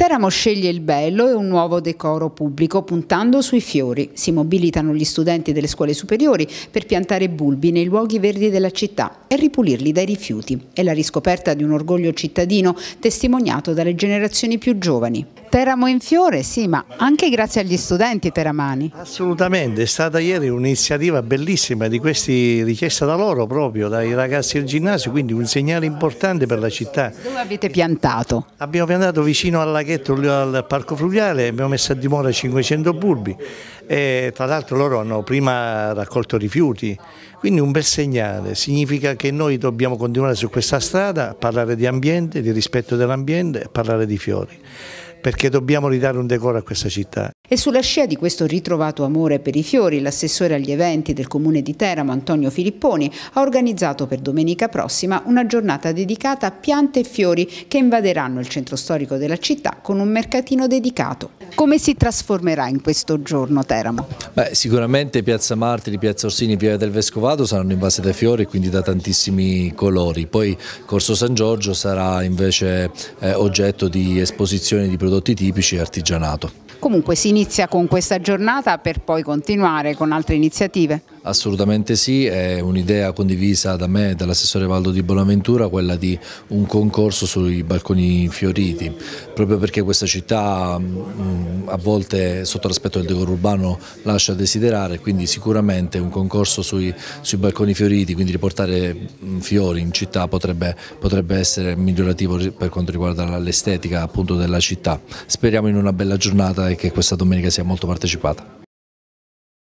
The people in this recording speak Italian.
Teramo sceglie il bello e un nuovo decoro pubblico puntando sui fiori. Si mobilitano gli studenti delle scuole superiori per piantare bulbi nei luoghi verdi della città e ripulirli dai rifiuti. È la riscoperta di un orgoglio cittadino testimoniato dalle generazioni più giovani. Teramo in fiore, sì, ma anche grazie agli studenti teramani. Assolutamente, è stata ieri un'iniziativa bellissima di questi richiesta da loro proprio, dai ragazzi del ginnasio, quindi un segnale importante per la città. Dove avete piantato? Abbiamo piantato vicino al laghetto, al parco fluviale, abbiamo messo a dimora 500 burbi e tra l'altro loro hanno prima raccolto rifiuti, quindi un bel segnale, significa che noi dobbiamo continuare su questa strada, parlare di ambiente, di rispetto dell'ambiente e parlare di fiori perché dobbiamo ridare un decoro a questa città. E sulla scia di questo ritrovato amore per i fiori, l'assessore agli eventi del comune di Teramo, Antonio Filipponi, ha organizzato per domenica prossima una giornata dedicata a piante e fiori che invaderanno il centro storico della città con un mercatino dedicato. Come si trasformerà in questo giorno Teramo? Beh, sicuramente Piazza Martiri, Piazza Orsini, Pieve del Vescovado saranno invase dai fiori, quindi da tantissimi colori. Poi Corso San Giorgio sarà invece eh, oggetto di esposizioni di prodotti tipici e artigianato. Comunque si inizia inizia con questa giornata per poi continuare con altre iniziative. Assolutamente sì, è un'idea condivisa da me e dall'assessore Valdo di Bonaventura quella di un concorso sui balconi fioriti, proprio perché questa città mm, a volte sotto l'aspetto del decoro urbano lascia desiderare, quindi sicuramente un concorso sui, sui balconi fioriti, quindi riportare mm, fiori in città potrebbe, potrebbe essere migliorativo per quanto riguarda l'estetica della città. Speriamo in una bella giornata e che questa domenica sia molto partecipata.